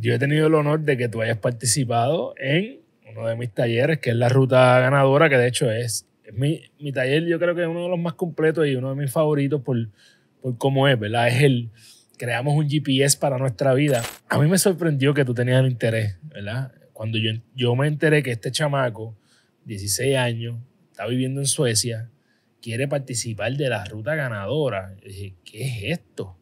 Yo he tenido el honor de que tú hayas participado en uno de mis talleres, que es la ruta ganadora, que de hecho es, mi, taller, yo creo que es uno de los más completos y uno de mis favoritos por, por cómo es, ¿verdad? Es el creamos un GPS para nuestra vida. A mí me sorprendió que tú tenías el interés, ¿verdad? Cuando yo, yo me enteré que este chamaco, 16 años, está viviendo en Suecia, quiere participar de la ruta ganadora. dije, ¿qué es esto?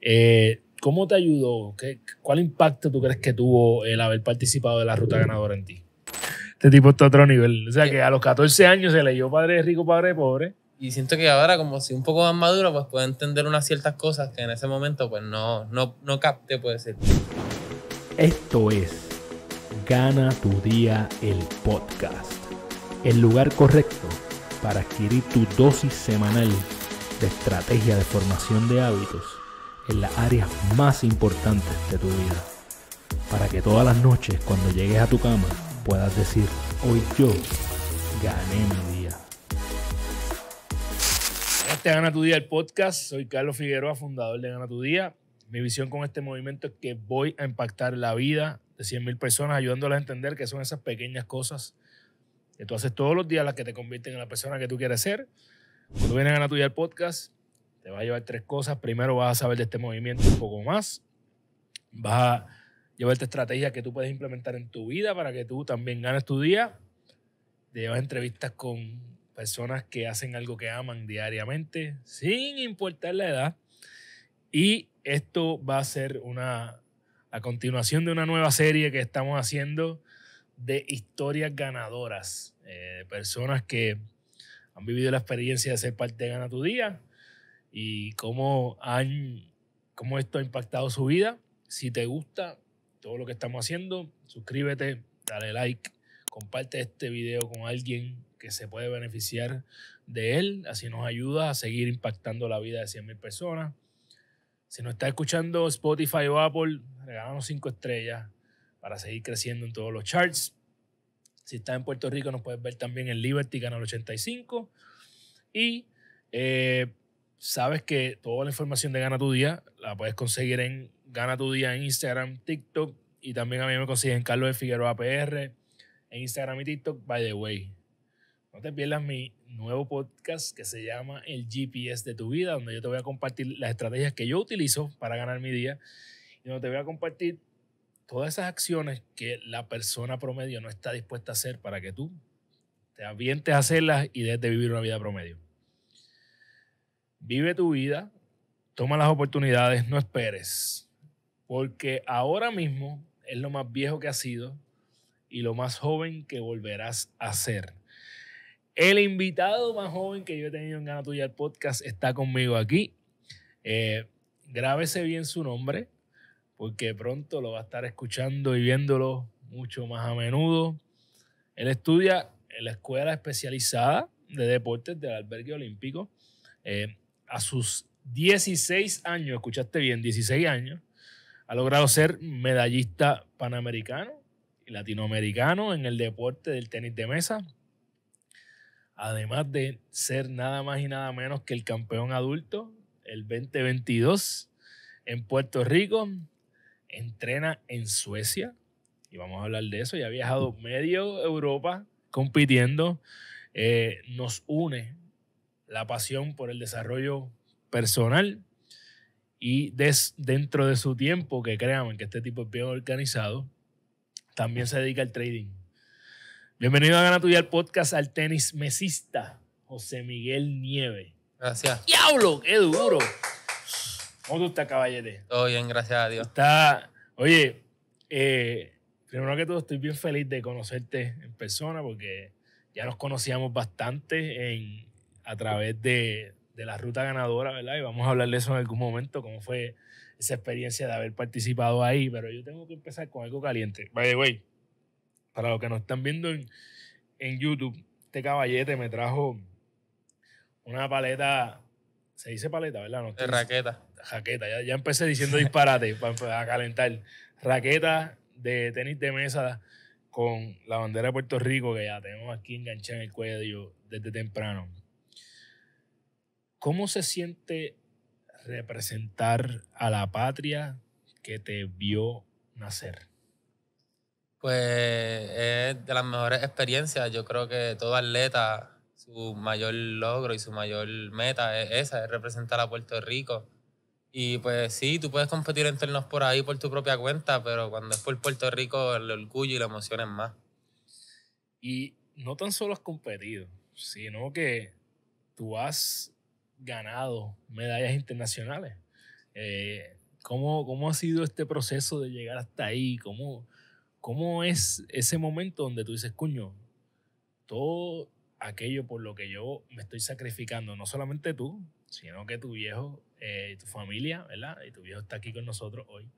Eh, ¿Cómo te ayudó? ¿Qué, ¿Cuál impacto tú crees que tuvo el haber participado de la ruta ganadora en ti? Este tipo está a otro nivel. O sea, que a los 14 años se leyó Padre Rico, Padre Pobre. Y siento que ahora, como si un poco más maduro, pues puedo entender unas ciertas cosas que en ese momento, pues no, no, no puede ser. Esto es Gana tu Día el Podcast. El lugar correcto para adquirir tu dosis semanal de estrategia de formación de hábitos en las áreas más importantes de tu vida. Para que todas las noches cuando llegues a tu cama puedas decir, hoy yo gané mi día. Este Gana tu Día el podcast. Soy Carlos Figueroa, fundador de Gana tu Día. Mi visión con este movimiento es que voy a impactar la vida de 100.000 personas, ayudándolas a entender que son esas pequeñas cosas que tú haces todos los días las que te convierten en la persona que tú quieres ser. Cuando vienes a Gana tu Día el podcast, te va a llevar tres cosas. Primero vas a saber de este movimiento un poco más. Vas a llevarte estrategias que tú puedes implementar en tu vida para que tú también ganes tu día. Te llevas entrevistas con personas que hacen algo que aman diariamente, sin importar la edad. Y esto va a ser una, a continuación de una nueva serie que estamos haciendo de historias ganadoras, eh, de personas que han vivido la experiencia de ser parte de Gana Tu Día y cómo, han, cómo esto ha impactado su vida. Si te gusta todo lo que estamos haciendo, suscríbete, dale like, comparte este video con alguien que se puede beneficiar de él. Así nos ayuda a seguir impactando la vida de 100.000 personas. Si nos está escuchando Spotify o Apple, regálanos 5 estrellas para seguir creciendo en todos los charts. Si estás en Puerto Rico, nos puedes ver también en Liberty Canal 85. Y sabes que toda la información de Gana Tu Día la puedes conseguir en Gana Tu Día en Instagram, TikTok y también a mí me consiguen Carlos de Figueroa PR en Instagram y TikTok, by the way. No te pierdas mi nuevo podcast que se llama El GPS de tu vida, donde yo te voy a compartir las estrategias que yo utilizo para ganar mi día y donde te voy a compartir todas esas acciones que la persona promedio no está dispuesta a hacer para que tú te avientes a hacerlas y dejes de vivir una vida promedio. Vive tu vida, toma las oportunidades, no esperes. Porque ahora mismo es lo más viejo que has sido y lo más joven que volverás a ser. El invitado más joven que yo he tenido en Gana Tuya el podcast está conmigo aquí. Eh, grábese bien su nombre, porque pronto lo va a estar escuchando y viéndolo mucho más a menudo. Él estudia en la escuela especializada de deportes del albergue olímpico. Eh, a sus 16 años, escuchaste bien, 16 años, ha logrado ser medallista panamericano y latinoamericano en el deporte del tenis de mesa, además de ser nada más y nada menos que el campeón adulto el 2022 en Puerto Rico, entrena en Suecia y vamos a hablar de eso, y ha viajado medio Europa compitiendo, eh, nos une la pasión por el desarrollo personal y dentro de su tiempo, que crean que este tipo es bien organizado, también se dedica al trading. Bienvenido a Gana Tuya al podcast al tenis mesista, José Miguel Nieve. Gracias. ¡Diablo! ¡Qué duro! ¿Cómo tú estás, caballete? Todo bien, gracias a Dios. Está, oye, eh, primero que todo estoy bien feliz de conocerte en persona porque ya nos conocíamos bastante en, a través de, la ruta ganadora, ¿verdad? Y vamos a hablar de eso en algún momento, cómo fue esa experiencia de haber participado ahí, pero yo tengo que empezar con algo caliente. By the way, para los que nos están viendo en, YouTube, este caballete me trajo una paleta, se dice paleta, ¿verdad? de raqueta. Raqueta, ya, empecé diciendo disparate para calentar. Raqueta de tenis de mesa con la bandera de Puerto Rico que ya tenemos aquí enganchada en el cuello desde temprano. ¿Cómo se siente representar a la patria que te vio nacer? Pues es de las mejores experiencias. Yo creo que todo atleta, su mayor logro y su mayor meta es esa, es representar a Puerto Rico. Y pues sí, tú puedes competir en por ahí por tu propia cuenta, pero cuando es por Puerto Rico el orgullo y la emoción es más. Y no tan solo has competido, sino que tú has ganado medallas internacionales. Eh, ¿cómo, ha sido este proceso de llegar hasta ahí? ¿Cómo, ¿Cómo es ese momento donde tú dices, cuño, todo aquello por lo que yo me estoy sacrificando, no solamente tú, sino que tu viejo y eh, tu familia, ¿verdad? Y tu viejo está aquí con nosotros hoy.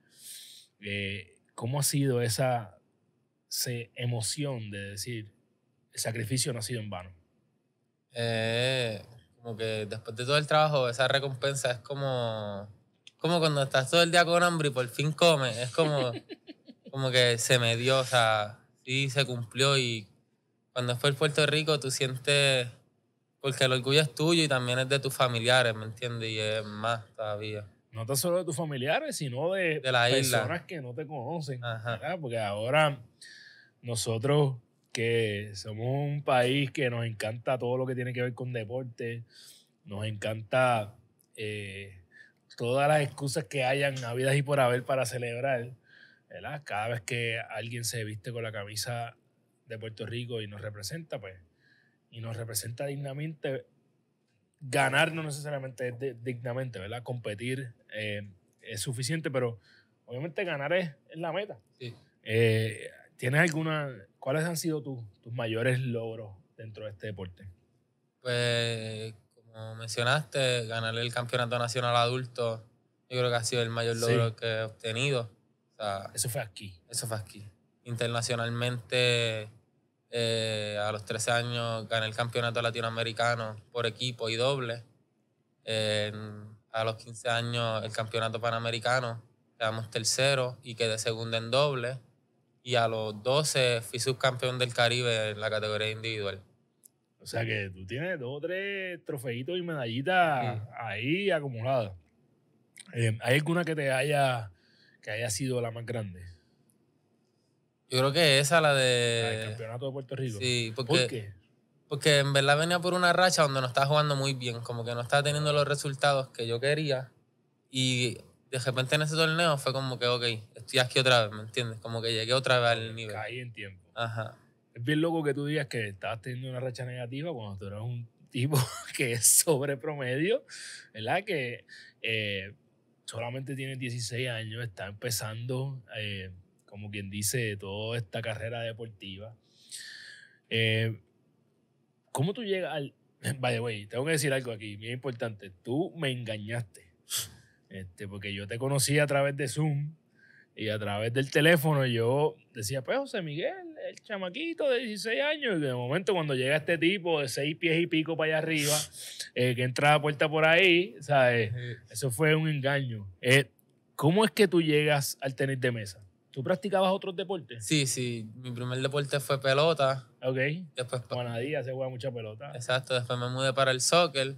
Eh, ¿Cómo ha sido esa, esa, emoción de decir, el sacrificio no ha sido en vano? Eh, como que después de todo el trabajo, esa recompensa es como. Como cuando estás todo el día con hambre y por fin comes. Es como. como que se me dio, o sea, sí se cumplió. Y cuando fue el Puerto Rico, tú sientes. Porque el orgullo es tuyo y también es de tus familiares, ¿me entiendes? Y es más todavía no tan solo de tus familiares, sino de, de personas que no te conocen. Porque ahora nosotros que somos un país que nos encanta todo lo que tiene que ver con deporte, nos encanta eh, todas las excusas que hayan habidas y por haber para celebrar, Cada vez que alguien se viste con la camisa de Puerto Rico y nos representa, pues, y nos representa dignamente, ganar no necesariamente es dignamente, ¿verdad? Competir eh, es suficiente, pero obviamente ganar es, la meta. Sí. Eh, alguna, cuáles han sido tus mayores logros dentro de este deporte? Pues, como mencionaste, ganar el campeonato nacional adulto, yo creo que ha sido el mayor logro que he obtenido. eso fue aquí. Eso fue aquí. Internacionalmente, eh, a los 13 años gané el campeonato latinoamericano por equipo y doble. a los 15 años el campeonato panamericano, quedamos tercero y quedé segundo en doble y a los 12 fui subcampeón del Caribe en la categoría individual. O sea que tú tienes dos o tres trofeitos y medallitas ahí acumuladas. Eh, ¿Hay alguna que te haya, que haya sido la más grande? Yo creo que esa, la de... La del campeonato de Puerto Rico. Sí, porque, ¿Por qué? Porque en verdad venía por una racha donde no estaba jugando muy bien, como que no estaba teniendo los resultados que yo quería. Y de repente en ese torneo fue como que, ok, estoy aquí otra vez, ¿me entiendes? Como que llegué otra vez al nivel. Caí en tiempo. Ajá. Es bien loco que tú digas que estabas teniendo una racha negativa cuando tú eras un tipo que es sobre promedio, ¿verdad? Que eh, solamente tiene 16 años, está empezando, eh, como quien dice, toda esta carrera deportiva. Eh, ¿Cómo tú llegas al... By the way, tengo que decir algo aquí, bien importante. Tú me engañaste. Este, porque yo te conocí a través de Zoom y a través del teléfono yo decía, pues José Miguel, el chamaquito de 16 años. Y de momento cuando llega este tipo de 6 pies y pico para allá arriba, eh, que entra a la puerta por ahí, ¿sabes? Eso fue un engaño. Eh, ¿Cómo es que tú llegas al tenis de mesa? ¿Tú practicabas otros deportes? Sí, sí. Mi primer deporte fue pelota. Ok. Después... se juega mucha pelota. Exacto. Después me mudé para el soccer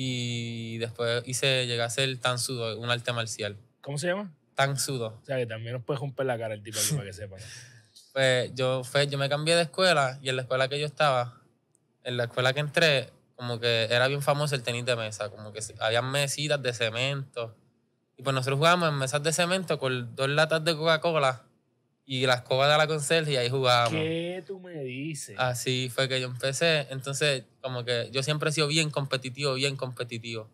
y después hice, llegar a hacer tan sudo, un arte marcial. ¿Cómo se llama? Tan sudo. O sea, que también nos puede romper la cara el tipo para que sepan. Pues yo, fue, yo me cambié de escuela y en la escuela que yo estaba, en la escuela que entré, como que era bien famoso el tenis de mesa, como que había mesitas de cemento. Y pues nosotros jugábamos en mesas de cemento con dos latas de Coca-Cola y la escoba de la conserje y ahí jugábamos. ¿Qué tú me dices? Así fue que yo empecé. Entonces, como que yo siempre he sido bien competitivo, bien competitivo.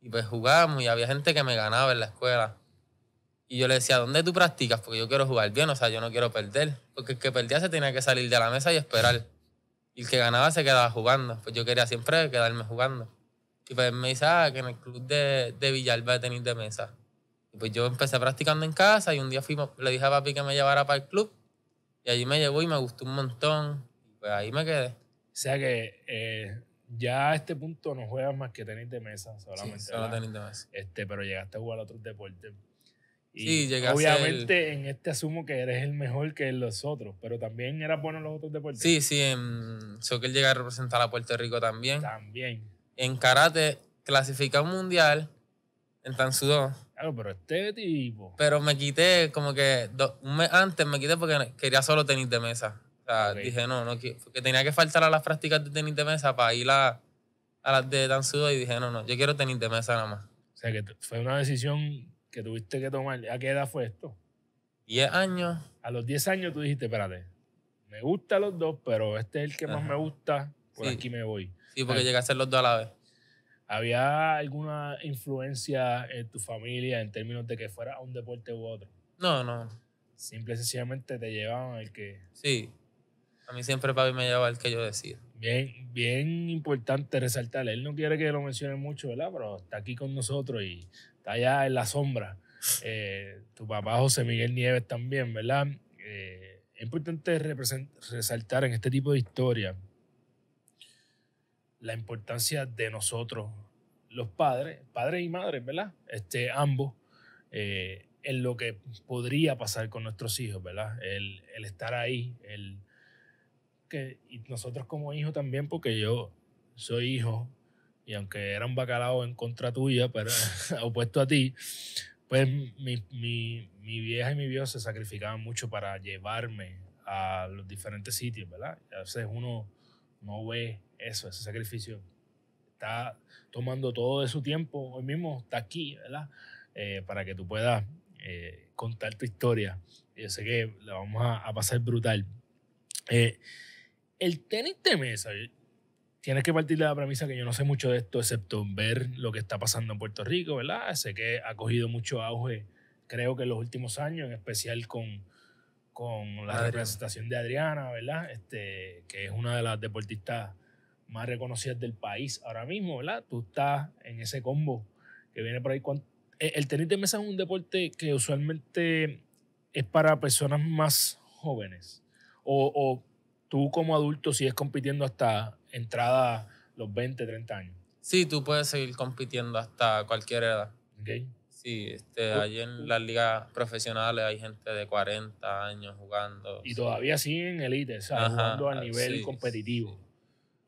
Y pues jugábamos y había gente que me ganaba en la escuela. Y yo le decía, ¿dónde tú practicas? Porque yo quiero jugar bien, o sea, yo no quiero perder. Porque el que perdía se tenía que salir de la mesa y esperar. Y el que ganaba se quedaba jugando. Pues yo quería siempre quedarme jugando. Y pues me dice, ah, que en el club de, de va a tenis de mesa. Pues yo empecé practicando en casa y un día fui, le dije a papi que me llevara para el club y allí me llevó y me gustó un montón. pues ahí me quedé. O sea que eh, ya a este punto no juegas más que tenis de mesa solamente. solo tenis de mesa. Este, pero llegaste a jugar a otros deportes. sí, llegaste Obviamente en este asumo que eres el mejor que los otros, pero también eras bueno en los otros deportes. Sí, sí, que soccer llegué a representar a Puerto Rico también. También. En karate clasificado mundial en Tansudo Claro, pero este tipo. Pero me quité como que un mes antes me quité porque quería solo tenis de mesa. O sea, dije, no, no, porque tenía que faltar a las prácticas de tenis de mesa para ir a, a las de danzudo y dije, no, no, yo quiero tenis de mesa nada más. O sea, que fue una decisión que tuviste que tomar. ¿A qué edad fue esto? Diez años. A los diez años tú dijiste, espérate, me gustan los dos, pero este es el que más me gusta, por aquí me voy. Sí, porque a ser los dos a la vez. ¿Había alguna influencia en tu familia en términos de que fuera a un deporte u otro? No, no. Simple y sencillamente te llevaban al que. Sí. A mí siempre papi me llevaba al que yo decía. Bien, bien importante resaltar. Él no quiere que lo mencione mucho, ¿verdad? Pero está aquí con nosotros y está allá en la sombra. Eh, tu papá José Miguel Nieves también, ¿verdad? Eh, es importante resaltar en este tipo de historias la importancia de nosotros, los padres, padres y madres, ¿verdad? Este, ambos, eh, en lo que podría pasar con nuestros hijos, ¿verdad? El, estar ahí, el que y nosotros como hijos también, porque yo soy hijo y aunque era un bacalao en contra tuya, pero opuesto a ti, pues mi, mi, vieja y mi viejo se sacrificaban mucho para llevarme a los diferentes sitios, ¿verdad? A veces uno no ve eso, ese sacrificio. Está tomando todo de su tiempo, hoy mismo está aquí, ¿verdad? Eh, para que tú puedas eh, contar tu historia. Yo sé que la vamos a, pasar brutal. Eh, el tenis de mesa, tienes que partir de la premisa que yo no sé mucho de esto, excepto ver lo que está pasando en Puerto Rico, ¿verdad? Sé que ha cogido mucho auge, creo que en los últimos años, en especial con, con la representación de Adriana, ¿verdad? Este, que es una de las deportistas más reconocidas del país ahora mismo, ¿verdad? Tú estás en ese combo que viene por ahí. El tenis de mesa es un deporte que usualmente es para personas más jóvenes. O, o tú como adulto sigues compitiendo hasta entrada los 20, 30 años. Sí, tú puedes seguir compitiendo hasta cualquier edad. Okay. Sí, este, oh. en las ligas profesionales hay gente de 40 años jugando. Y sí. todavía siguen elite, o sea, jugando a ah, nivel competitivo.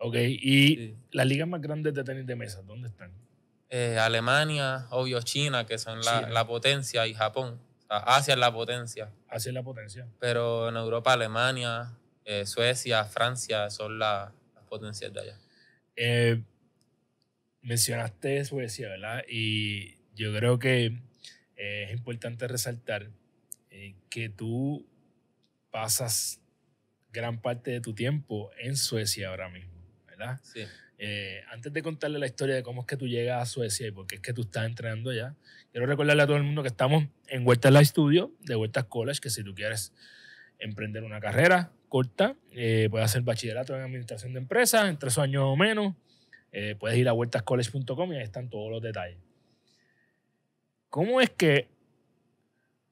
Ok, y las ligas más grandes de tenis de mesa, ¿dónde están? Eh, Alemania, obvio China, que son la, la potencia, y Japón. Asia es la potencia. Asia es la potencia. Pero en Europa, Alemania, eh, Suecia, Francia son las potencias de allá. Eh, mencionaste Suecia, ¿verdad? Y yo creo que es importante resaltar que tú pasas gran parte de tu tiempo en Suecia ahora mismo. ¿verdad? Sí. Eh, antes de contarle la historia de cómo es que tú llegas a Suecia y por qué es que tú estás entrenando allá, quiero recordarle a todo el mundo que estamos en Huertas Live Studio de Huertas College, que si tú quieres emprender una carrera corta, eh, puedes hacer bachillerato en administración de empresas en tres años o menos, eh, puedes ir a huertascollege.com y ahí están todos los detalles. ¿Cómo es que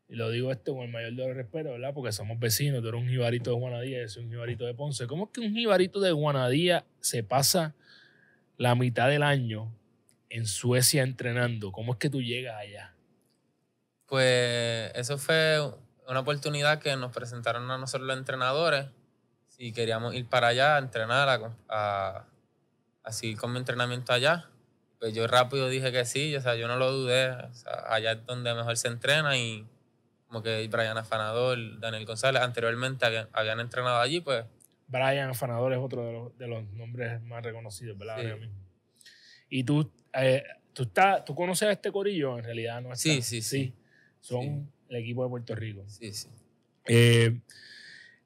y lo digo esto con el mayor de respeto, ¿verdad? Porque somos vecinos, tú eres un jibarito de Guanadía, yo soy un jibarito de Ponce. ¿Cómo es que un jibarito de guanadía se pasa la mitad del año en Suecia entrenando? ¿Cómo es que tú llegas allá? Pues eso fue una oportunidad que nos presentaron a nosotros los entrenadores y queríamos ir para allá a entrenar, a, a, seguir con mi entrenamiento allá. Pues yo rápido dije que sí, o sea, yo no lo dudé. allá es donde mejor se entrena y como que Brian Afanador, Daniel González, anteriormente habían, entrenado allí, pues. Brian Afanador es otro de los, de los nombres más reconocidos, ¿verdad? Sí. Y tú, eh, tú, estás, tú conoces a este corillo, en realidad, ¿no? Sí, sí, sí, Son el equipo de Puerto Rico. Sí, sí. Eh,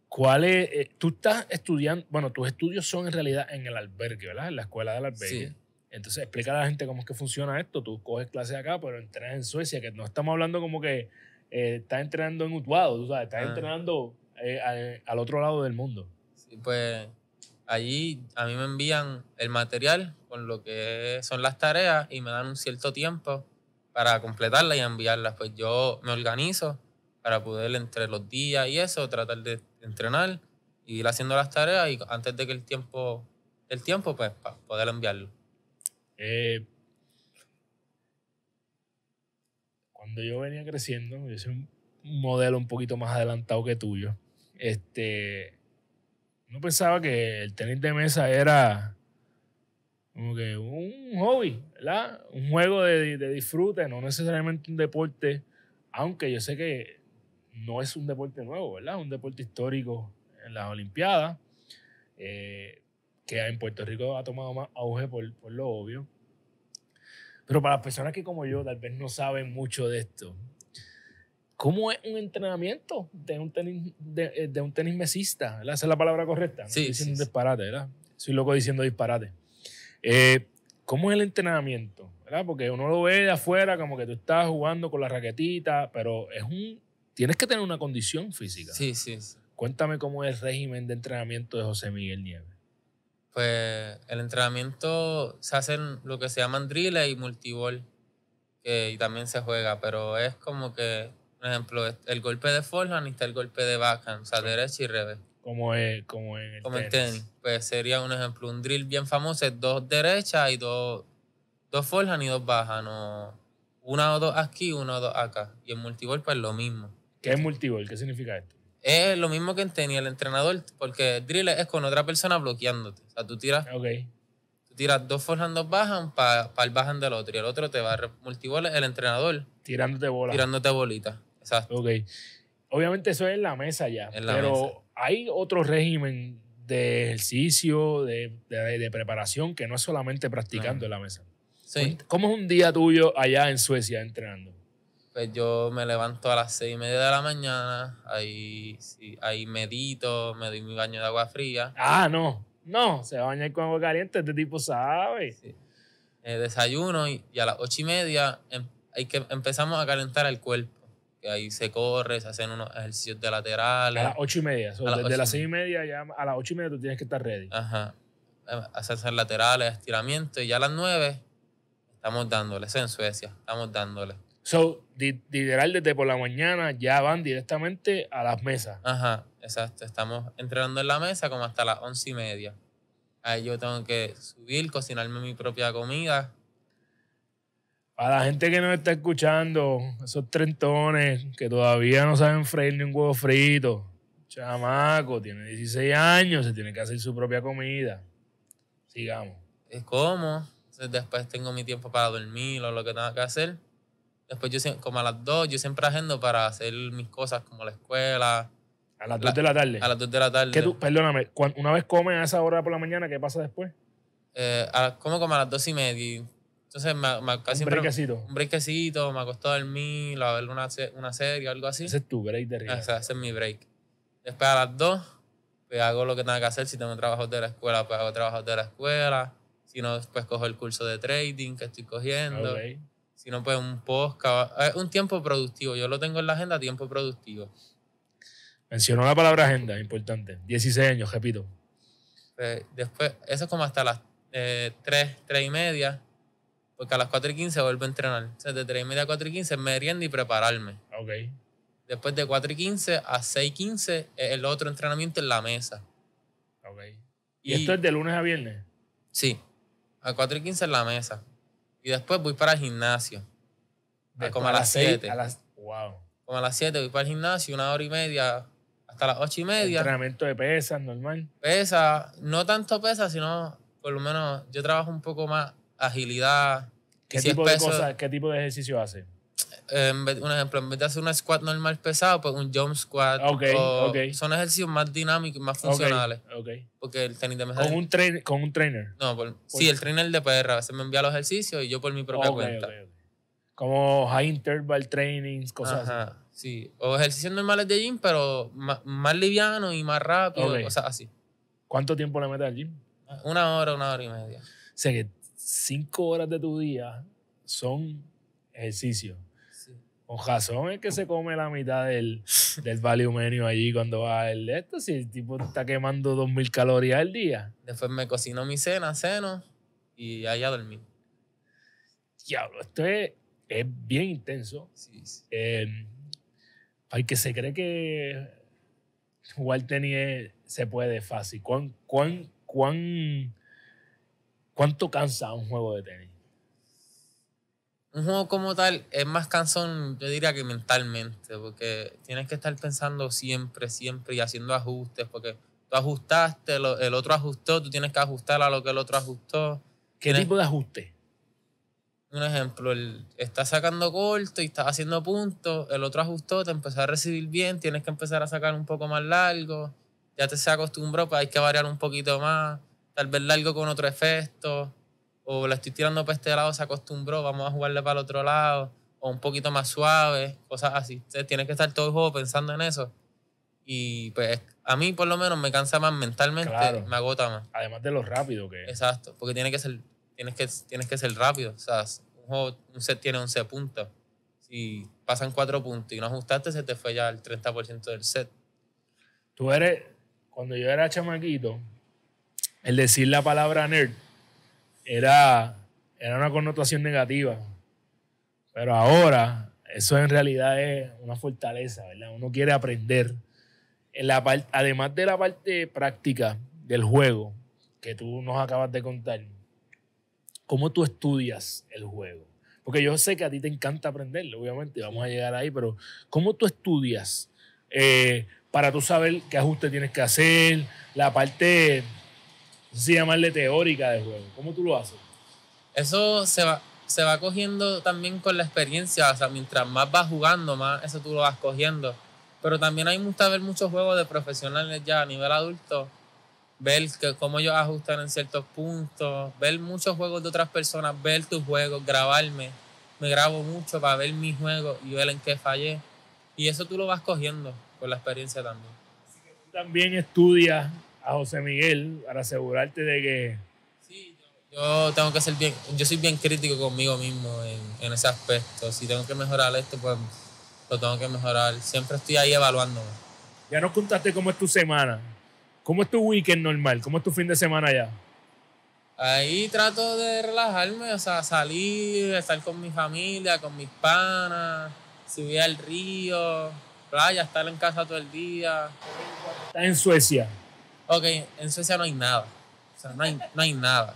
¿Cuál es, eh, tú estás estudiando, bueno, tus estudios son en realidad en el albergue, ¿verdad? En la escuela del albergue. Sí. Entonces, explica a la gente cómo es que funciona esto. Tú coges clases acá, pero entrenas en Suecia, que no estamos hablando como que eh, está entrenando en Utuado, tú sabes, está ah. entrenando eh, al otro lado del mundo. Sí, pues allí a mí me envían el material con lo que son las tareas y me dan un cierto tiempo para completarlas y enviarlas. Pues yo me organizo para poder entre los días y eso tratar de entrenar y ir haciendo las tareas y antes de que el tiempo el tiempo pues para poder enviarlo. Eh, cuando yo venía creciendo, yo soy un modelo un poquito más adelantado que tuyo, este, no pensaba que el tenis de mesa era como que un hobby, ¿verdad? Un juego de, disfrute, no necesariamente un deporte, aunque yo sé que no es un deporte nuevo, ¿verdad? Un deporte histórico en las Olimpiadas, eh, que en Puerto Rico ha tomado más auge por lo obvio. Pero para las personas que como yo tal vez no saben mucho de esto, ¿cómo es un entrenamiento de un tenis, de, eh, un tenis mesista? Esa es la palabra correcta. Sí, estoy diciendo disparate, ¿verdad? Soy loco diciendo disparate. Eh, ¿Cómo es el entrenamiento? Porque uno lo ve de afuera como que tú estás jugando con la raquetita, pero es un, tienes que tener una condición física. sí. sí. Cuéntame cómo es el régimen de entrenamiento de José Miguel Nieves pues el entrenamiento se hacen lo que se llaman drills y multibol que también se juega, pero es como que, por ejemplo, el golpe de forehand y está el golpe de backhand, o sea, derecha y revés. Como, es, como en el tenis. Pues sería un ejemplo, un drill bien famoso es dos derechas y dos, dos forehand y dos bajas, no una o dos aquí, y una o dos acá. Y en multibol pues lo mismo. ¿Qué es multibol ¿Qué significa esto? es lo mismo que en tenis, el entrenador, porque el drill es con otra persona bloqueándote. O sea, tú tiras, okay. tú tiras dos forjando bajan para el bajan del otro y el otro te va a multibola el entrenador. Tirándote bola. Tirándote bolitas. Exacto. Ok. Obviamente eso es en la mesa ya. pero hay otro régimen de ejercicio, de, preparación, que no es solamente practicando en la mesa. Sí. ¿Cómo es un día tuyo allá en Suecia entrenando? Pues yo me levanto a las seis y media de la mañana, ahí, ahí medito, me doy mi baño de agua fría. Ah, no, no, se baña con agua caliente, este tipo sabe. Sí. Eh, desayuno y, a las ocho y media em, hay que, empezamos a calentar el cuerpo. Que ahí se corre, se hacen unos ejercicios de laterales. A las ocho y media, de desde las seis y media ya a las ocho y media tú tienes que estar ready. Ajá, em, hacerse laterales, estiramiento y ya a las nueve estamos dándole, en Suecia, estamos dándole. So, literal desde por la mañana ya van directamente a las mesas. Ajá, exacto. Estamos entrenando en la mesa como hasta las once y media. Ahí yo tengo que subir, cocinarme mi propia comida. Para la gente que nos está escuchando, esos trentones que todavía no saben freír ni un huevo frito, chamaco, tiene 16 años, se tiene que hacer su propia comida. Sigamos. Es como, después tengo mi tiempo para dormir o lo que tenga que hacer Después yo como a las 2, yo siempre agendo para hacer mis cosas como la escuela. A las 2 de la tarde. A las 2 de la tarde. tú, perdóname, una vez comes a esa hora por la mañana, ¿qué pasa después? Eh, como como a las 2 y media. Entonces me, me casi un brequecito. Un brequecito, me acostó a dormir, a ver una, una serie o algo así. Ese es tu break de O sea, ese es mi break. Después a las 2, pues hago lo que tenga que hacer. Si tengo trabajo de la escuela, pues hago trabajo de la escuela. Si no, pues cojo el curso de trading que estoy cogiendo. Okay sino pues un podcast, eh, un tiempo productivo. Yo lo tengo en la agenda, tiempo productivo. Mencionó la palabra agenda, importante. 16 años, repito. Pues, después, eso es como hasta las 3, eh, 3 y media, porque a las 4 y 15 vuelvo a entrenar. O sea, de 3 y media a 4 y 15 merienda y prepararme. Ok. Después de 4 y 15 a 6 y 15 el otro entrenamiento en la mesa. ¿Y, y esto es de lunes a viernes? Sí, a 4 y 15 en la mesa. Y después voy para el gimnasio. como a las 7. Como a las 7 voy para el gimnasio, una hora y media, hasta las 8 y media. Entrenamiento de pesas, normal. Pesa, no tanto pesas, sino por lo menos yo trabajo un poco más agilidad. ¿Qué, tipo, de ¿qué tipo de ejercicio hace? un ejemplo, en vez de hacer un squat normal pesado, pues un jump squat. Son ejercicios más dinámicos, y más funcionales. porque el tenis ¿Con, un ¿Con un trainer? No, sí, el trainer de perra se me envía los ejercicios y yo por mi propia cuenta. Como high interval trainings, cosas así. Sí, o ejercicios normales de gym, pero más, más liviano y más rápido, así. ¿Cuánto tiempo le metes al gym? Una hora, una hora y media. O sea que cinco horas de tu día son ejercicios con razón es que se come la mitad del, del value allí cuando va el esto. Si el tipo está quemando 2000 calorías al día. Después me cocino mi cena, ceno y allá dormí. Diablo, esto es, bien intenso. hay eh, que se cree que jugar tenis se puede fácil. ¿Cuán, cuán, cuán, ¿Cuánto cansa un juego de tenis? un juego como tal es más cansón, yo diría que mentalmente, porque tienes que estar pensando siempre, siempre y haciendo ajustes, porque tú ajustaste, el otro ajustó, tú tienes que ajustar a lo que el otro ajustó. ¿Qué tipo de ajuste? Un ejemplo, el, estás sacando corto y estás haciendo punto, el otro ajustó, te empezó a recibir bien, tienes que empezar a sacar un poco más largo, ya te se acostumbró, pues hay que variar un poquito más, tal vez largo con otro efecto o la estoy tirando para este lado, se acostumbró, vamos a jugarle para el otro lado, o un poquito más suave, cosas así. tienes que estar todo el juego pensando en eso. Y pues a mí por lo menos me cansa más mentalmente, me agota más. Además de lo rápido que es. Exacto, porque tiene que ser, tienes, que, tienes que ser rápido. O sea, un, un set tiene 11 puntos. Si pasan 4 puntos y no ajustaste, se te fue ya el 30% del set. Tú eres, cuando yo era chamaquito, el decir la palabra nerd, era, era una connotación negativa. Pero ahora eso en realidad es una fortaleza, ¿verdad? Uno quiere aprender. la además de la parte práctica del juego que tú nos acabas de contar, ¿cómo tú estudias el juego? Porque yo sé que a ti te encanta aprenderlo, obviamente, vamos a llegar ahí, pero ¿cómo tú estudias eh, para tú saber qué ajuste tienes que hacer? La parte llamarle teórica de juego. ¿Cómo tú lo haces? Eso se va, se va cogiendo también con la experiencia. O sea, mientras más vas jugando, más eso tú lo vas cogiendo. Pero también hay gusta ver muchos juegos de profesionales ya a nivel adulto. Ver que, cómo ellos ajustan en ciertos puntos. Ver muchos juegos de otras personas. Ver tus juegos, grabarme. Me grabo mucho para ver mis juegos y ver en qué fallé. Y eso tú lo vas cogiendo con la experiencia también. también estudias a José Miguel para asegurarte de que... Sí, yo tengo que ser bien, yo soy bien crítico conmigo mismo en, ese aspecto. Si tengo que mejorar esto, pues lo tengo que mejorar. Siempre estoy ahí evaluándome. Ya nos contaste cómo es tu semana. ¿Cómo es tu weekend normal? ¿Cómo es tu fin de semana ya? Ahí trato de relajarme, o sea, salir, estar con mi familia, con mis panas, subir al río, playa, estar en casa todo el día. ¿Estás en Suecia? Ok, en Suecia no hay nada. O sea, no hay, no hay nada.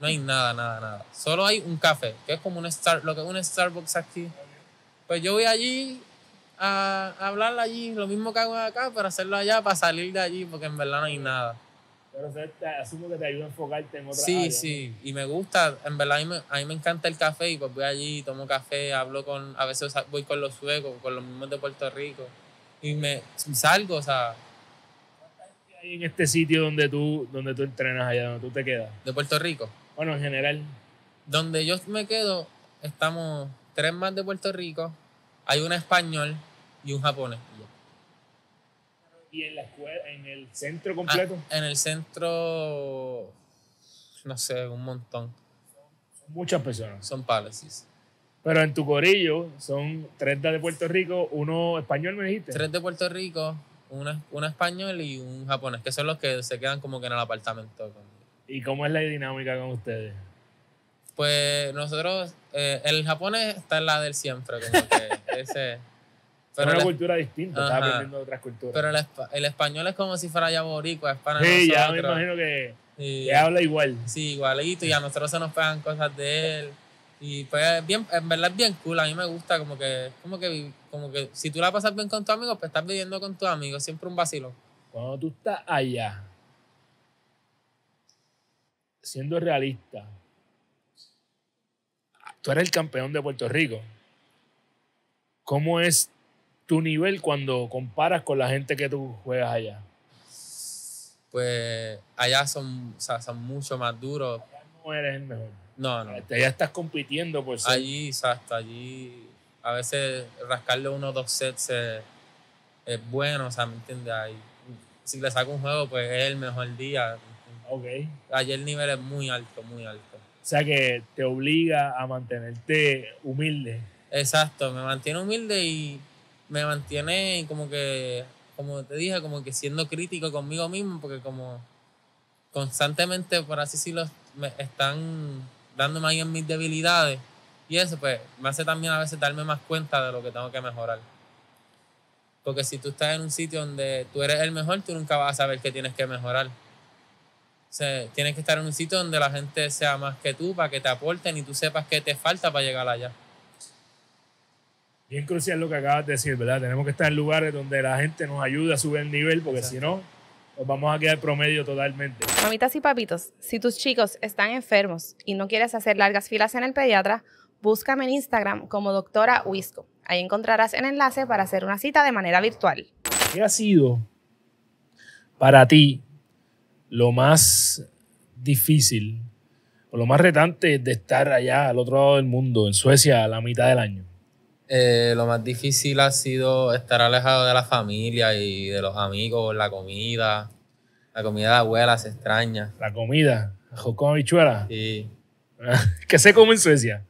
No hay nada, nada, nada. Solo hay un café, que es como un Star, lo que es un Starbucks aquí. Pues yo voy allí a, hablar allí, lo mismo que hago acá, pero hacerlo allá para salir de allí, porque en verdad no hay nada. Pero asumo que te ayuda a enfocarte en otra Sí, sí, y me gusta, en verdad a mí, me, encanta el café y pues voy allí, tomo café, hablo con, a veces voy con los suecos, con los mismos de Puerto Rico y me salgo, o sea, en este sitio donde tú, donde tú entrenas allá, donde tú te quedas? De Puerto Rico. Bueno, en general. Donde yo me quedo, estamos tres más de Puerto Rico, hay un español y un japonés. ¿Y en la escuela, en el centro ah, completo? en el centro, no sé, un montón. Son muchas personas. Son palaces. Pero en tu corillo son tres de Puerto Rico, uno español, me dijiste. Tres de Puerto Rico, una, español y un japonés, que son los que se quedan como que en el apartamento. ¿Y cómo es la dinámica con ustedes? Pues nosotros, eh, el japonés está en la del siempre, que es una cultura distinta, está aprendiendo otras culturas. Pero el, español es como si fuera ya boricua, es para Sí, ya me imagino que, habla igual. Sí, igualito, y a nosotros se nos pegan cosas de él. Y pues bien, en verdad es bien cool, a mí me gusta como que, como que como que si tú la pasas bien con tus amigos, pues estás viviendo con tus amigos, siempre un vacilo. Cuando tú estás allá, siendo realista, tú eres el campeón de Puerto Rico. ¿Cómo es tu nivel cuando comparas con la gente que tú juegas allá? Pues allá son, son mucho más duros. Allá no eres el mejor. No, no. Allá estás compitiendo por Allí, exacto, allí a veces rascarle uno o dos sets es bueno, o sea, ¿me entiendes? Ahí, si le saco un juego, pues es el mejor día. Ok. Ayer el nivel es muy alto, muy alto. O sea que te obliga a mantenerte humilde. Exacto, me mantiene humilde y me mantiene como que, como te dije, como que siendo crítico conmigo mismo, porque como constantemente, por así decirlo, me están dándome ahí en mis debilidades y eso pues me hace también a veces darme más cuenta de lo que tengo que mejorar. Porque si tú estás en un sitio donde tú eres el mejor, tú nunca vas a saber qué tienes que mejorar. tienes que estar en un sitio donde la gente sea más que tú para que te aporten y tú sepas qué te falta para llegar allá. Bien crucial lo que acabas de decir, ¿verdad? Tenemos que estar en lugares donde la gente nos ayude a subir el nivel, porque si no, nos vamos a quedar promedio totalmente. Mamitas y papitos, si tus chicos están enfermos y no quieres hacer largas filas en el pediatra, búscame en Instagram como doctora Wisco. Ahí encontrarás el enlace para hacer una cita de manera virtual. ¿Qué ha sido para ti lo más difícil o lo más retante de estar allá al otro lado del mundo, en Suecia, a la mitad del año? Eh, lo más difícil ha sido estar alejado de la familia y de los amigos, la comida. La comida de abuela se extraña. La comida, con habichuela. Sí. ¿Qué se come en Suecia?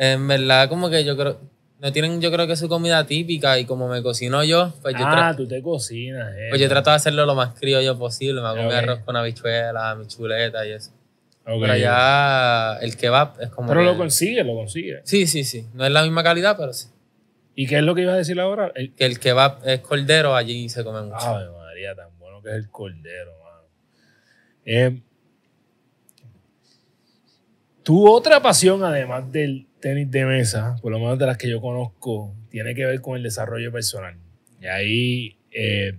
En verdad, como que yo creo. No tienen, yo creo que su comida típica y como me cocino yo, pues yo. Ah, tú te cocinas, eh. pues trato de hacerlo lo más criollo posible. Me hago mi arroz con habichuela, mi chuleta y eso. Pero allá el kebab es como. Pero lo consigue, lo consigue. Sí, sí, sí. No es la misma calidad, pero sí. ¿Y qué es lo que ibas a decir ahora? El, que el kebab es cordero, allí se come mucho. Ay, María, tan bueno que es el cordero, mano. Em, tu otra pasión, además del, tenis de mesa, por lo menos de las que yo conozco, tiene que ver con el desarrollo personal. Y ahí eh,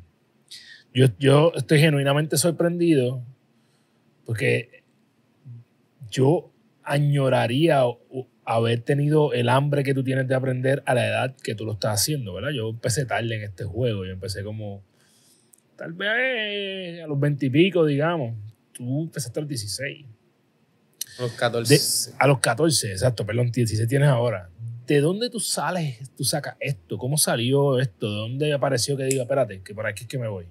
yo, yo estoy genuinamente sorprendido porque yo añoraría haber tenido el hambre que tú tienes de aprender a la edad que tú lo estás haciendo, ¿verdad? Yo empecé tarde en este juego, yo empecé como tal vez eh, a los veintipico, digamos. Tú empezaste a los 16. A los 14. a los 14, exacto, perdón, 16 tienes ahora. ¿De dónde tú sales, tú sacas esto? ¿Cómo salió esto? ¿De dónde apareció que diga, espérate, que por aquí es que me voy?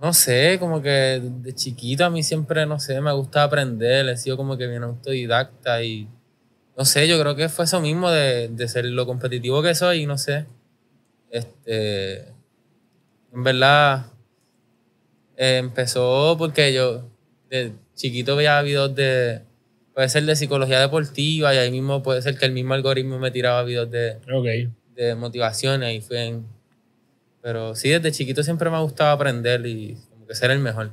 No sé, como que de chiquito a mí siempre, no sé, me gusta aprender, he sido como que bien autodidacta y no sé, yo creo que fue eso mismo de, de ser lo competitivo que soy, y no sé. Este, en verdad, eh, empezó porque yo, chiquito veía videos de, puede ser de psicología deportiva y ahí mismo puede ser que el mismo algoritmo me tiraba videos de, ok de motivación y fue en, pero sí, desde chiquito siempre me ha gustado aprender y que ser el mejor.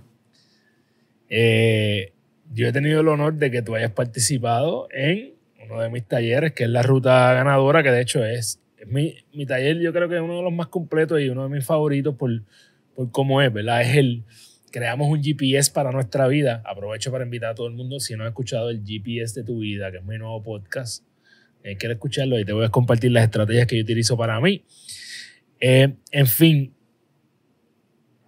Eh, yo he tenido el honor de que tú hayas participado en uno de mis talleres, que es la ruta ganadora, que de hecho es, mi, mi, taller, yo creo que es uno de los más completos y uno de mis favoritos por, por cómo es, ¿verdad? Es el, creamos un GPS para nuestra vida. Aprovecho para invitar a todo el mundo, si no has escuchado el GPS de tu vida, que es mi nuevo podcast, eh, quiero escucharlo y te voy a compartir las estrategias que yo utilizo para mí. Eh, en fin,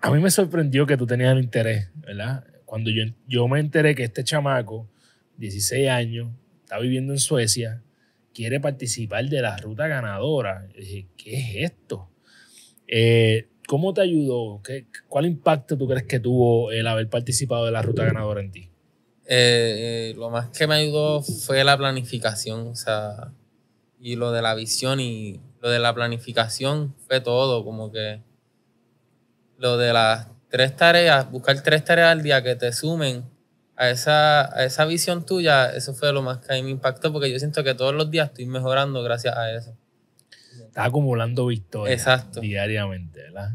a mí me sorprendió que tú tenías el interés, ¿verdad? Cuando yo, yo me enteré que este chamaco, 16 años, está viviendo en Suecia, quiere participar de la ruta ganadora. dije, ¿qué es esto? Eh, ¿Cómo te ayudó? ¿Qué, ¿Cuál impacto tú crees que tuvo el haber participado de la ruta ganadora en ti? Eh, eh, lo más que me ayudó fue la planificación, o sea, y lo de la visión y lo de la planificación fue todo, como que lo de las tres tareas, buscar tres tareas al día que te sumen a esa, a esa visión tuya, eso fue lo más que a mí me impactó, porque yo siento que todos los días estoy mejorando gracias a eso estás acumulando victorias diariamente, ¿verdad?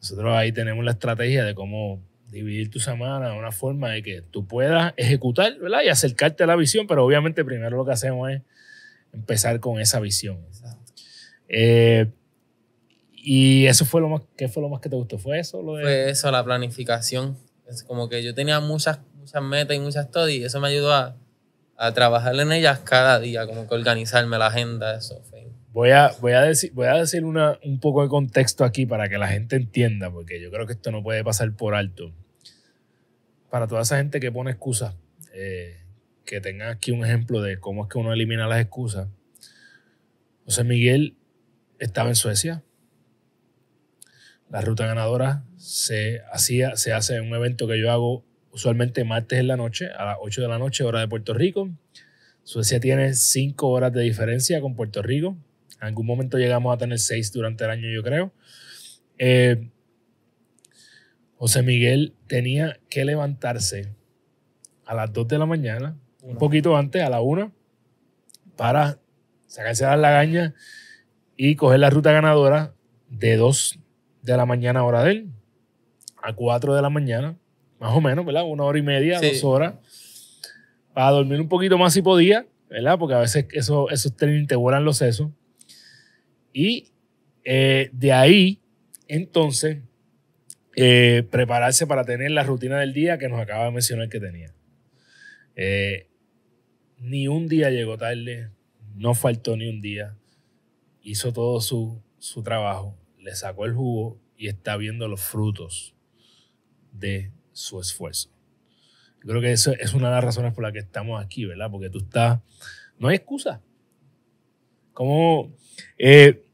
Nosotros ahí tenemos la estrategia de cómo dividir tu semana de una forma de que tú puedas ejecutar, Y acercarte a la visión, pero obviamente primero lo que hacemos es empezar con esa visión. Eh, y eso fue lo más, ¿qué fue lo más que te gustó? ¿Fue eso? Fue eso, la planificación. Es como que yo tenía muchas, muchas metas y muchas todo y eso me ayudó a, trabajar en ellas cada día, como que organizarme la agenda, eso. Voy a, decir, voy a decir un poco de contexto aquí para que la gente entienda, porque yo creo que esto no puede pasar por alto. Para toda esa gente que pone excusas, eh, que tenga aquí un ejemplo de cómo es que uno elimina las excusas. José Miguel estaba en Suecia. La ruta ganadora se, hacía, se hace en un evento que yo hago usualmente martes en la noche, a las 8 de la noche, hora de Puerto Rico. Suecia tiene 5 horas de diferencia con Puerto Rico. En algún momento llegamos a tener seis durante el año, yo creo. Eh, José Miguel tenía que levantarse a las 2 de la mañana, un poquito antes, a la una, para sacarse la lagañas y coger la ruta ganadora de 2 de la mañana, hora de él, a cuatro de la mañana, más o menos, ¿verdad? Una hora y media, dos horas, para dormir un poquito más si podía, ¿verdad? Porque a veces eso, esos trenes te vuelan los sesos. Y eh, de ahí, entonces, eh, prepararse para tener la rutina del día que nos acaba de mencionar que tenía. Eh, ni un día llegó tarde, no faltó ni un día, hizo todo su, su trabajo, le sacó el jugo y está viendo los frutos de su esfuerzo. creo que eso es una de las razones por las que estamos aquí, ¿verdad? Porque tú estás, no hay excusa, ¿Cómo, eh,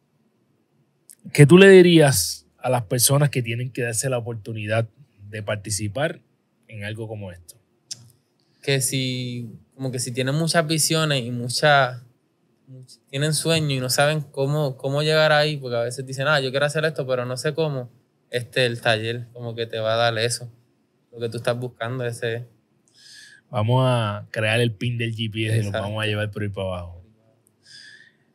¿Qué tú le dirías a las personas que tienen que darse la oportunidad de participar en algo como esto? Que si, como que si tienen muchas visiones y muchas, tienen sueño y no saben cómo, cómo llegar ahí, porque a veces dicen, ah, yo quiero hacer esto, pero no sé cómo, este, el taller como que te va a dar eso, lo que tú estás buscando, ese... Vamos a crear el pin del GPS y lo vamos a llevar por ahí para abajo.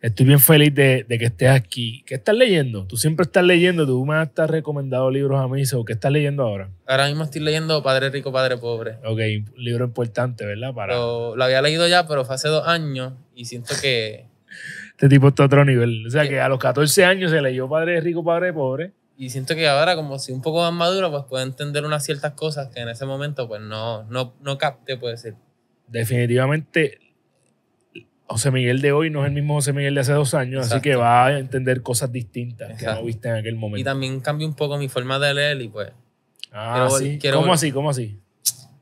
Estoy bien feliz de, que estés aquí. ¿Qué estás leyendo? Tú siempre estás leyendo, tú me has recomendado libros a mí. ¿so? ¿Qué estás leyendo ahora? Ahora mismo estoy leyendo Padre Rico, Padre Pobre. Ok, libro importante, ¿verdad? Para... lo había leído ya, pero fue hace dos años y siento que... este tipo está a otro nivel. O sea, que a los 14 años se leyó Padre Rico, Padre Pobre. Y siento que ahora, como si un poco más maduro, pues puedo entender unas ciertas cosas que en ese momento pues no, no, no puede ser. Definitivamente José Miguel de hoy no es el mismo José Miguel de hace dos años, así que va a entender cosas distintas que no viste en aquel momento. Y también cambió un poco mi forma de leer y pues... Ah, sí. ¿Cómo así? ¿Cómo así?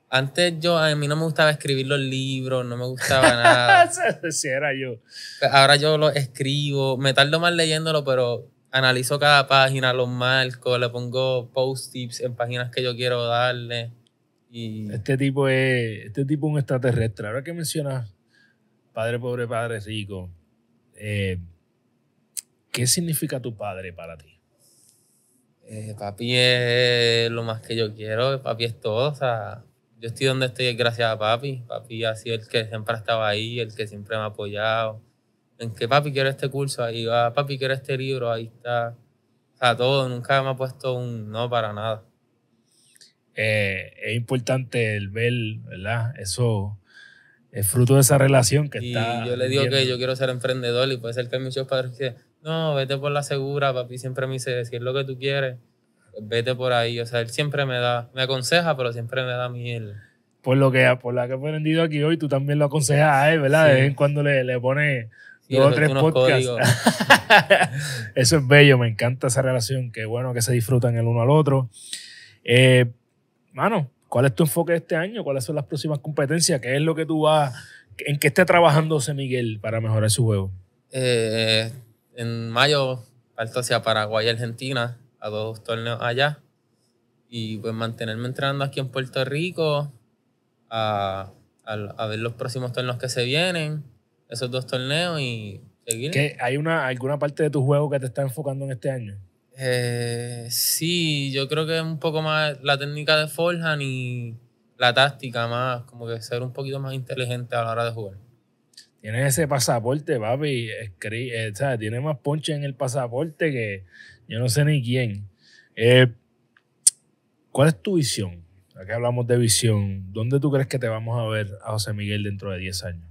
Antes yo, a mí no me gustaba escribir los libros, no me gustaba nada. si era yo. Pues, ahora yo lo escribo, me tardo más leyéndolo, pero analizo cada página, los marco, le pongo post-tips en páginas que yo quiero darle. Y... Este tipo es, este tipo un extraterrestre. Ahora que mencionas Padre Pobre, Padre Rico, eh, ¿qué significa tu padre para ti? Eh, papi es lo más que yo quiero, papi es todo, yo estoy donde estoy gracias a papi, papi ha sido el que siempre ha estado ahí, el que siempre me ha apoyado, en que papi quiere este curso, ahí va, papi quiere este libro, ahí está, o sea, todo, nunca me ha puesto un no para nada. Eh, es importante el ver, ¿verdad? Eso, es fruto de esa relación que y Yo le digo que yo quiero ser emprendedor y puede ser que hay muchos padres que no, vete por la segura, papi siempre me dice, si es lo que tú quieres, vete por ahí. O sea, él siempre me da, me aconseja, pero siempre me da miel. Por lo que, por la que he aprendido aquí hoy, tú también lo aconsejas a ¿verdad? De vez en cuando le, le pones dos o tres podcasts. Eso es bello, me encanta esa relación, qué bueno que se disfrutan el uno al otro. Eh, mano, ¿Cuál es tu enfoque este año? ¿Cuáles son las próximas competencias? ¿Qué es lo que tú vas, en qué está José Miguel para mejorar su juego? Eh, en mayo parto hacia Paraguay y Argentina a dos torneos allá y pues mantenerme entrenando aquí en Puerto Rico a, ver los próximos torneos que se vienen, esos dos torneos y seguir. ¿Hay una, alguna parte de tu juego que te está enfocando en este año? Eh, sí, yo creo que es un poco más la técnica de Forjan y la táctica más, como que ser un poquito más inteligente a la hora de jugar. Tienes ese pasaporte, papi. Eh, tiene más ponche en el pasaporte que yo no sé ni quién. Eh, ¿Cuál es tu visión? Aquí hablamos de visión. ¿Dónde tú crees que te vamos a ver a José Miguel dentro de 10 años?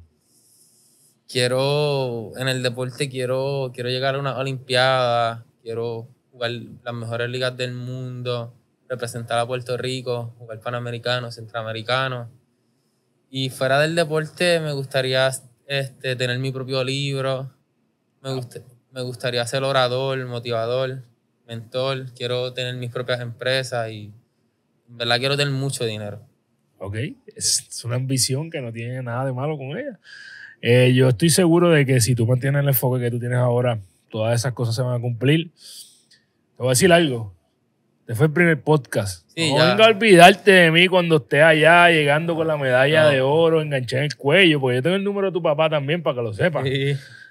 Quiero, en el deporte quiero, quiero llegar a una olimpiada, quiero jugar las mejores ligas del mundo, representar a Puerto Rico, jugar panamericano, centroamericano. Y fuera del deporte me gustaría este, tener mi propio libro, me, me gustaría ser orador, motivador, mentor, quiero tener mis propias empresas y en verdad quiero tener mucho dinero. Ok, es una ambición que no tiene nada de malo con ella. Eh, yo estoy seguro de que si tú mantienes el enfoque que tú tienes ahora, todas esas cosas se van a cumplir. Te voy a decir algo. Este fue el primer podcast. no a olvidarte de mí cuando esté allá llegando con la medalla de oro enganchada en el cuello, porque yo tengo el número de tu papá también para que lo sepas.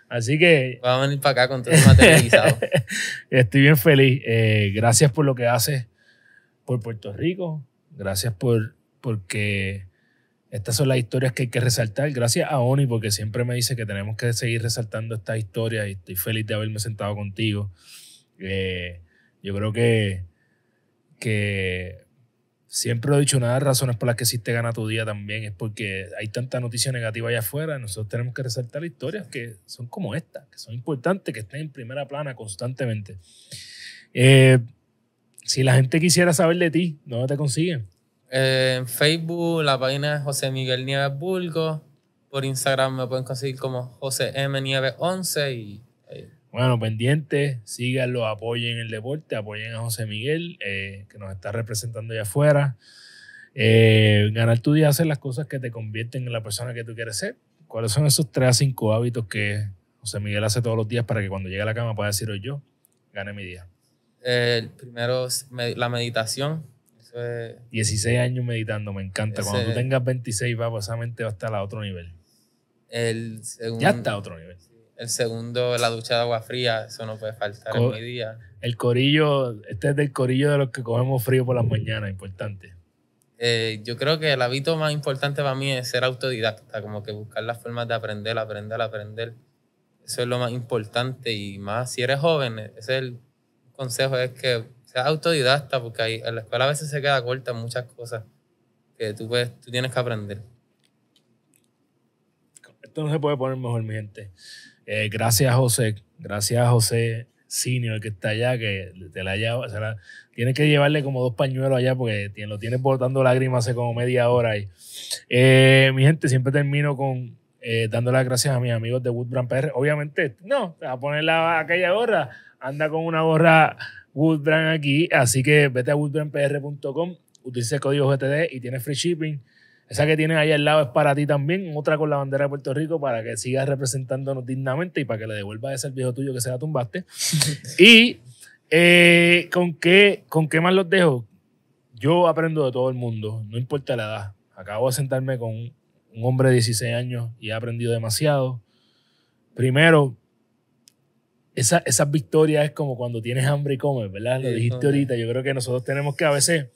Así que. Vamos a venir para acá con todo el materializado. Estoy bien feliz. Eh, gracias por lo que haces por Puerto Rico. Gracias por porque estas son las historias que hay que resaltar. Gracias a Oni porque siempre me dice que tenemos que seguir resaltando estas historias y estoy feliz de haberme sentado contigo. Eh, yo creo que, siempre lo he dicho, una de las razones por las que sí te gana tu día también es porque hay tanta noticia negativa allá afuera. Nosotros tenemos que resaltar historias que son como estas, que son importantes, que estén en primera plana constantemente. Eh, si la gente quisiera saber de ti, ¿dónde te consiguen? Eh, en Facebook, la página es José Miguel Nieves Burgo, Por Instagram me pueden conseguir como José M. Nieves 11 y bueno, pendiente, síganlo, apoyen el deporte, apoyen a José Miguel, eh, que nos está representando allá afuera. Eh, ganar tu día, hacer las cosas que te convierten en la persona que tú quieres ser. ¿Cuáles son esos 3 a 5 hábitos que José Miguel hace todos los días para que cuando llegue a la cama pueda decir hoy yo, gane mi día? El primero, la meditación. 16 años meditando, me encanta. Cuando tú tengas 26, va, pues, esa mente va a estar otro nivel. El ya está a otro nivel. El segundo, la ducha de agua fría, eso no puede faltar en mi día. El corillo, este es del corillo de los que cogemos frío por las mañanas, importante. Eh, yo creo que el hábito más importante para mí es ser autodidacta, como que buscar las formas de aprender, aprender, aprender. Eso es lo más importante y más si eres joven, ese es el consejo, es que seas autodidacta, porque ahí, en la escuela a veces se queda corta muchas cosas que tú, puedes, tú tienes que aprender. Esto no se puede poner mejor, mi gente. Eh, gracias, José. Gracias, José Senior, que está allá, que te la lleva. tiene tienes que llevarle como dos pañuelos allá porque lo tienes portando lágrimas hace como media hora. Ahí. Eh, mi gente, siempre termino con eh, dando las gracias a mis amigos de Woodbrand PR. Obviamente, no, a poner la, aquella gorra. Anda con una gorra Woodbrand aquí. Así que vete a woodbrandpr.com, utilice el código GTD y tienes free shipping. Esa que tienes ahí al lado es para ti también, otra con la bandera de Puerto Rico para que sigas representándonos dignamente y para que le devuelvas ese viejo tuyo que se la tumbaste. y eh, ¿con, qué, ¿con qué más los dejo? Yo aprendo de todo el mundo, no importa la edad. Acabo de sentarme con un, hombre de 16 años y he aprendido demasiado. Primero, esa, esas victorias es como cuando tienes hambre y comes, ¿verdad? Lo dijiste ahorita. Yo creo que nosotros tenemos que a veces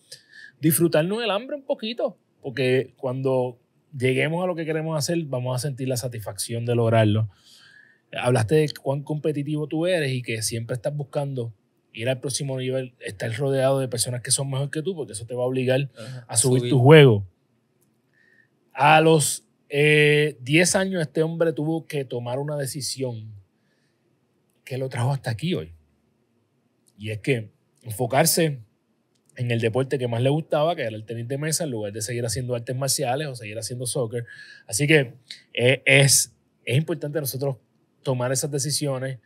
disfrutarnos el hambre un poquito porque cuando lleguemos a lo que queremos hacer, vamos a sentir la satisfacción de lograrlo. Hablaste de cuán competitivo tú eres y que siempre estás buscando ir al próximo nivel, estar rodeado de personas que son mejores que tú, porque eso te va a obligar a subir, tu juego. A los 10 eh, años este hombre tuvo que tomar una decisión que lo trajo hasta aquí hoy. Y es que enfocarse en el deporte que más le gustaba, que era el tenis de mesa, en lugar de seguir haciendo artes marciales o seguir haciendo soccer. Así que e, es, es importante nosotros tomar esas decisiones,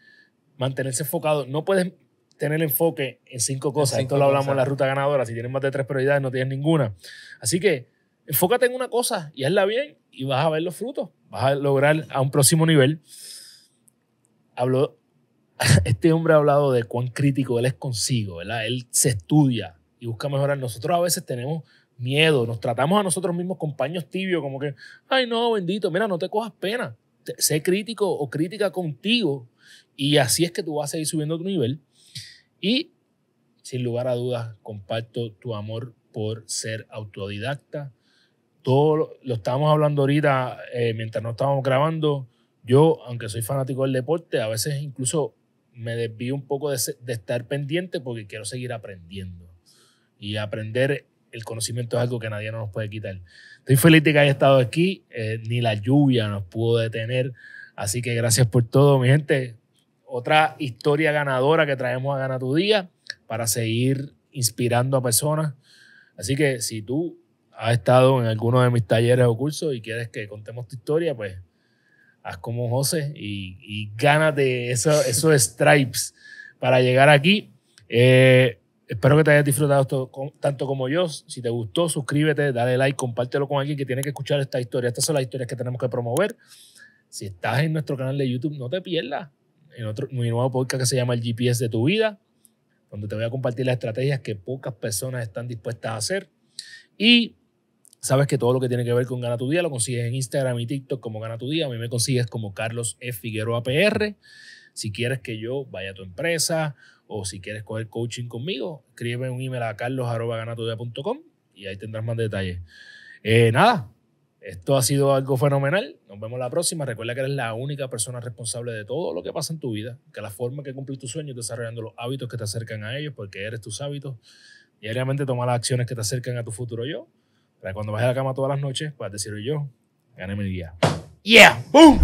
mantenerse enfocado. No puedes tener enfoque en cinco cosas. Esto lo hablamos en la ruta ganadora. Si tienes más de tres prioridades, no tienes ninguna. Así que enfócate en una cosa y hazla bien y vas a ver los frutos. Vas a lograr a un próximo nivel. hablo este hombre ha hablado de cuán crítico él es consigo, ¿verdad? Él se estudia, y busca mejorar. Nosotros a veces tenemos miedo, nos tratamos a nosotros mismos con paños tibios, como que, ay no, bendito, mira, no te cojas pena, sé crítico o crítica contigo y así es que tú vas a ir subiendo tu nivel. Y sin lugar a dudas, comparto tu amor por ser autodidacta. Todo lo, estábamos hablando ahorita eh, mientras no estábamos grabando. Yo, aunque soy fanático del deporte, a veces incluso me desvío un poco de estar pendiente porque quiero seguir aprendiendo y aprender el conocimiento es algo que nadie nos puede quitar. Estoy feliz de que haya estado aquí, eh, ni la lluvia nos pudo detener, así que gracias por todo, mi gente. Otra historia ganadora que traemos a Gana tu Día para seguir inspirando a personas. Así que si tú has estado en alguno de mis talleres o cursos y quieres que contemos tu historia, pues haz como José y, y de eso, esos stripes para llegar aquí. Eh, Espero que te hayas disfrutado esto tanto como yo. Si te gustó, suscríbete, dale like, compártelo con alguien que tiene que escuchar esta historia. Estas son las historias que tenemos que promover. Si estás en nuestro canal de YouTube, no te pierdas. En otro, mi nuevo podcast que se llama El GPS de tu vida, donde te voy a compartir las estrategias que pocas personas están dispuestas a hacer. Y sabes que todo lo que tiene que ver con Gana tu Día lo consigues en Instagram y TikTok como Gana tu Día. A mí me consigues como Carlos F. Figueroa PR. Si quieres que yo vaya a tu empresa o si quieres coger coaching conmigo, escríbeme un email a carlos.ganatudia.com y ahí tendrás más detalles. Eh, nada, esto ha sido algo fenomenal. Nos vemos la próxima. Recuerda que eres la única persona responsable de todo lo que pasa en tu vida, que la forma que cumples tus sueños es desarrollando los hábitos que te acercan a ellos, porque eres tus hábitos. Diariamente toma las acciones que te acercan a tu futuro yo, para cuando vayas a la cama todas las noches puedas decir yo, gané mi día. Yeah, boom.